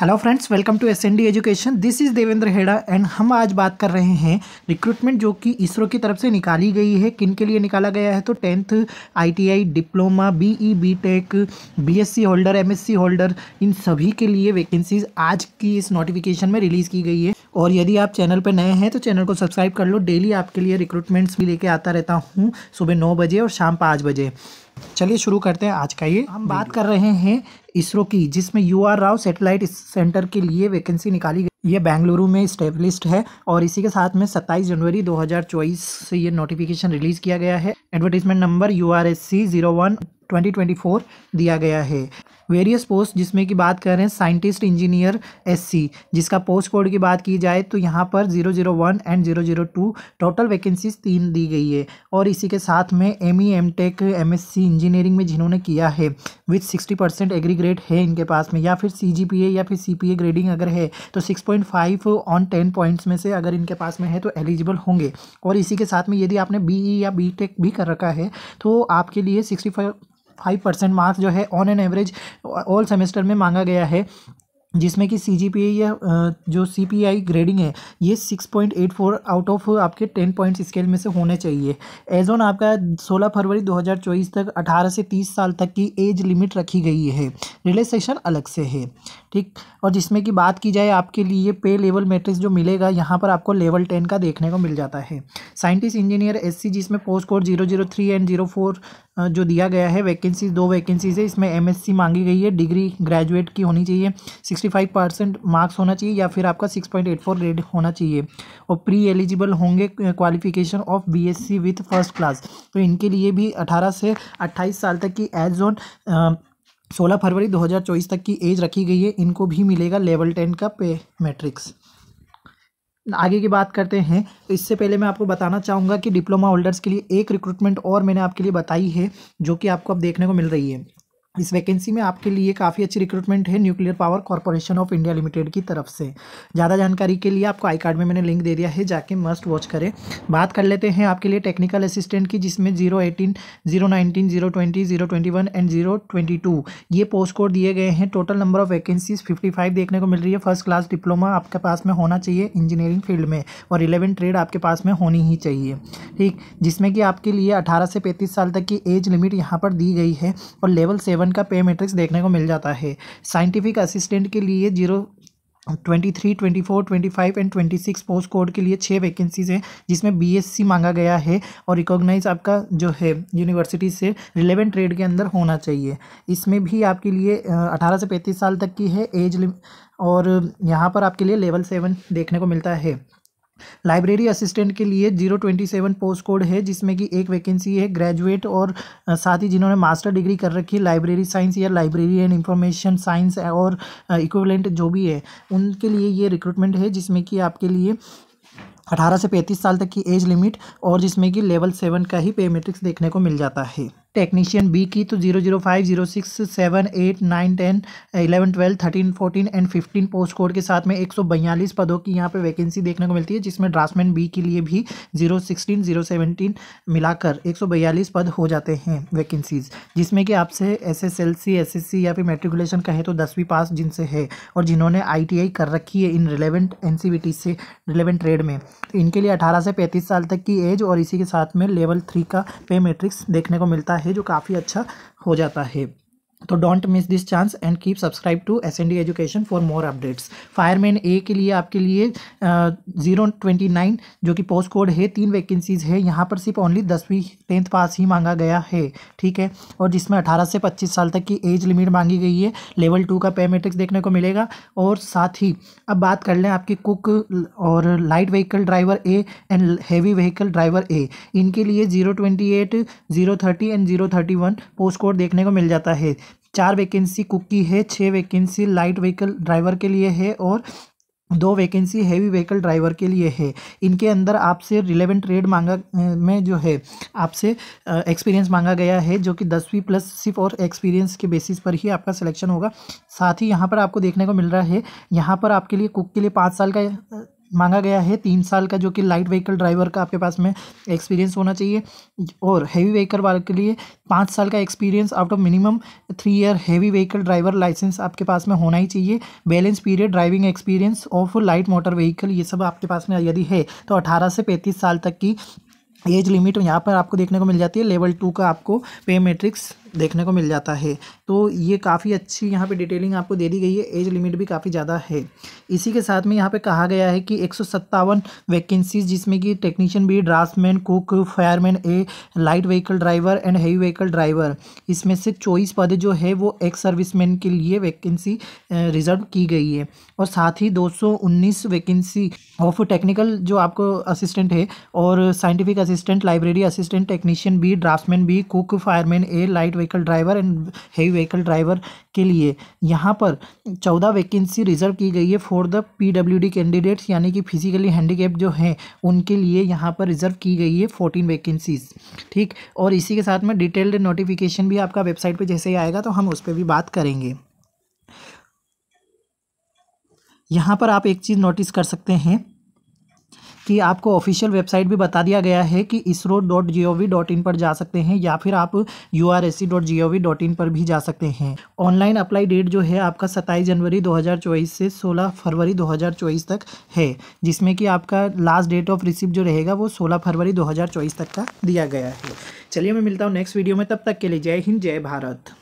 hello friends welcome to S N D education this is Devendra Heda and हम आज बात कर रहे हैं रिक्रूटमेंट जो कि इसरो की तरफ से निकाली गई है किन के लिए निकाला गया है तो tenth ITI diploma BE BTech BSc holder MSc holder इन सभी के लिए वैकेंसीज आज की इस नोटिफिकेशन में रिलीज़ की गई है और यदि आप चैनल पर नए हैं तो चैनल को सब्सक्राइब कर लो डेली आपके लिए रिक्रूटमेंट्स भी लेके आता रहता हूँ सुबह नौ बजे और शाम पाँच बजे चलिए शुरू करते हैं आज का ये हम बात कर रहे हैं इसरो की जिसमें U R Rao satellite centre के लिए वैकेंसी निकाली गई ये बेंगलुरु में स्टेबलिस्ट है और इसी के साथ में 27 जनवरी 2024 से ये नोटिफिकेशन रिलीज़ किया गया है advertisement number U R S C zero one 2024 दिया गया है वेरियस पोस्ट जिसमें की बात करें साइंटिस्ट इंजीनियर एससी जिसका पोस्ट कोड की बात की जाए तो यहाँ पर zero zero one and zero zero two total vacancies तीन दी गई है और इसी के साथ में M E M tech M S C engineering में जिन्होंने किया है with sixty percent aggregate है इनके पास में या फिर सी जी पी ए या फिर सी पी ए ग्रेडिंग अगर है तो six point five on ten points में से अगर इनके पास में है तो एलिजिबल होंगे और इसी के साथ में यदि आपने बी ई e या बी टेक भी कर रखा है तो आपके लिए sixty five five percent marks जो है on an average all semester में मांगा गया है जिसमें कि सी जी पी या जो सी पी आई ग्रेडिंग है ये six point eight four out of आपके टेन पॉइंट्स स्केल में से होने चाहिए एज ऑन आपका सोलह फरवरी दो हज़ार चौबीस तक अठारह से तीस साल तक की एज लिमिट रखी गई है सेशन अलग से है ठीक और जिसमें कि बात की जाए आपके लिए पे लेवल मैट्रिक्स जो मिलेगा यहाँ पर आपको लेवल टेन का देखने को मिल जाता है साइंटिस्ट इंजीनियर एस सी जिसमें post code zero zero three and zero four जो दिया गया है वैकेंसी दो वैकेंसीज है इसमें एमएससी मांगी गई है डिग्री ग्रेजुएट की होनी चाहिए सिक्सटी फाइव परसेंट मार्क्स होना चाहिए या फिर आपका six point eight four grade होना चाहिए और प्री एलिजिबल होंगे qualification of B S C with first class तो इनके लिए भी अठारह से अट्ठाईस साल तक की एज जोन सोलह फरवरी दो तक की एज रखी गई है इनको भी मिलेगा लेवल टेन का पे मैट्रिक्स आगे की बात करते हैं तो इससे पहले मैं आपको बताना चाहूँगा कि डिप्लोमा होल्डर्स के लिए एक रिक्रूटमेंट और मैंने आपके लिए बताई है जो कि आपको अब देखने को मिल रही है इस वैकेंसी में आपके लिए काफ़ी अच्छी रिक्रूटमेंट है nuclear power corporation of India limited की तरफ से ज़्यादा जानकारी के लिए आपको आई कार्ड में मैंने लिंक दे दिया है जाके मस्ट वॉच करें बात कर लेते हैं आपके लिए टेक्निकल असिस्टेंट की जिसमें zero eighteen zero nineteen zero twenty zero twenty one and zero twenty two ये पोस्ट कोड दिए गए हैं total number of vacancies fifty five देखने को मिल रही है फर्स्ट क्लास डिप्लोमा आपके पास में होना चाहिए इंजीनियरिंग फील्ड में और इलेवन ट्रेड आपके पास में होनी ही चाहिए ठीक जिसमें कि आपके लिए अठारह से पैंतीस साल तक की एज लिमिट यहाँ पर दी गई है और लेवल सेवन सेवन का पे मैट्रिक्स देखने को मिल जाता है साइंटिफिक असिस्टेंट के लिए zero twenty three twenty four twenty five and twenty six post code के लिए छः वैकेंसीज हैं जिसमें बीएससी मांगा गया है और रिकॉग्नाइज आपका जो है यूनिवर्सिटी से रिलेवेंट ट्रेड के अंदर होना चाहिए इसमें भी आपके लिए अठारह से पैंतीस साल तक की है एज और यहाँ पर आपके लिए लेवल सेवन देखने को मिलता है लाइब्रेरी असिस्टेंट के लिए zero twenty seven post code है जिसमें कि एक वैकेंसी है ग्रेजुएट और साथ ही जिन्होंने मास्टर डिग्री कर रखी है लाइब्रेरी साइंस या लाइब्रेरी एंड इंफॉर्मेशन साइंस और इक्विवेलेंट जो भी है उनके लिए ये रिक्रूटमेंट है जिसमें कि आपके लिए अठारह से पैंतीस साल तक की एज लिमिट और जिसमें कि लेवल सेवन का ही पे मेट्रिक्स देखने को मिल जाता है टेक्नीशियन बी की तो zero zero five zero six seven eight nine ten eleven twelve thirteen fourteen and fifteen post code के साथ में एक सौ बयालीस पदों की यहाँ पे वैकेंसी देखने को मिलती है जिसमें ड्राफ्टमैन बी के लिए भी जीरो सिक्सटीन जीरो सेवनटीन मिलाकर एक सौ बयालीस पद हो जाते हैं वैकेंसीज जिसमें कि आपसे S S L C S S C या फिर मेट्रिकुलेशन कहे तो दसवीं पास जिनसे है और जिन्होंने आई टी आई कर रखी है in relevant N C B T से रिलेवेंट ट्रेड में तो इनके लिए अठारह से पैंतीस साल तक की एज और इसी के साथ में लेवल थ्री का पे मेट्रिक्स देखने को मिलता है है जो काफ़ी अच्छा हो जाता है तो don't miss this chance and keep subscribe to S N D education for more updates fireman A के लिए आपके लिए जीरो ट्वेंटी नाइन जो कि पोस्ट कोड है तीन वैकेंसीज़ है यहाँ पर सिर्फ ओनली दसवीं टेंथ पास ही मांगा गया है ठीक है और जिसमें अठारह से पच्चीस साल तक की एज लिमिट मांगी गई है लेवल टू का पे मेट्रिक्स देखने को मिलेगा और साथ ही अब बात कर लें आपकी कुक और light vehicle driver A and heavy vehicle driver A इनके लिए zero twenty eight zero thirty and zero thirty one post code देखने को मिल जाता है चार वैकेंसी कुक की है छः वैकेंसी लाइट व्हीकल ड्राइवर के लिए है और दो वैकेंसी हैवी व्हीकल ड्राइवर के लिए है इनके अंदर आपसे रिलेवेंट ट्रेड मांगा में जो है आपसे एक्सपीरियंस मांगा गया है जो कि दसवीं प्लस सिर्फ और एक्सपीरियंस के बेसिस पर ही आपका सिलेक्शन होगा साथ ही यहाँ पर आपको देखने को मिल रहा है यहाँ पर आपके लिए कुक के लिए पाँच साल का मांगा गया है तीन साल का जो कि लाइट व्हीकल ड्राइवर का आपके पास में एक्सपीरियंस होना चाहिए और हैवी व्हीकल वाले के लिए पाँच साल का experience out of minimum three year heavy vehicle driver licence आपके पास में होना ही चाहिए balance period driving experience of light motor vehicle ये सब आपके पास में यदि है तो अठारह से पैंतीस साल तक की एज लिमिट यहाँ पर आपको देखने को मिल जाती है लेवल टू का आपको पे मेट्रिक्स देखने को मिल जाता है तो ये काफ़ी अच्छी यहाँ पे डिटेलिंग आपको दे दी गई है एज लिमिट भी काफ़ी ज़्यादा है इसी के साथ में यहाँ पे कहा गया है कि एक वैकेंसीज जिसमें कि टेक्नीशियन भी draughtsman cook fireman a light vehicle driver and heavy vehicle driver इसमें से चौबीस पद जो है वो एक्स सर्विस के लिए वैकेंसी रिजर्व की गई है और साथ ही दो वैकेंसी ऑफ टेक्निकल जो आपको असिस्टेंट है और scientific assistant library assistant technician भी ड्राफ्टमैन भी cook fireman a light vehicle driver and heavy vehicle driver के लिए यहाँ पर चौदह वैकेंसी रिजर्व की गई है फॉर द पीडब्ल्यूडी कैंडिडेट्स यानी कि फिजिकली हैंडीकेप जो हैं उनके लिए यहाँ पर रिजर्व की गई है फोर्टीन वैकेंसीज ठीक और इसी के साथ में डिटेल्ड नोटिफिकेशन भी आपका वेबसाइट पर जैसे ही आएगा तो हम उस पर भी बात करेंगे यहाँ पर आप एक चीज़ नोटिस कर सकते हैं कि आपको ऑफिशियल वेबसाइट भी बता दिया गया है कि ISRO dot G O V dot in पर जा सकते हैं या फिर आप U R S C dot G O V dot in पर भी जा सकते हैं ऑनलाइन अप्लाई डेट जो है आपका सत्ताईस जनवरी दो हज़ार चौबीस से सोलह फरवरी दो हज़ार चौबीस तक है जिसमें कि आपका लास्ट डेट ऑफ रिसिप्ट जो रहेगा वो सोलह फरवरी दो हज़ार चौबीस तक का दिया गया है चलिए मैं मिलता हूँ नेक्स्ट वीडियो में तब तक के लिए जय हिंद जय भारत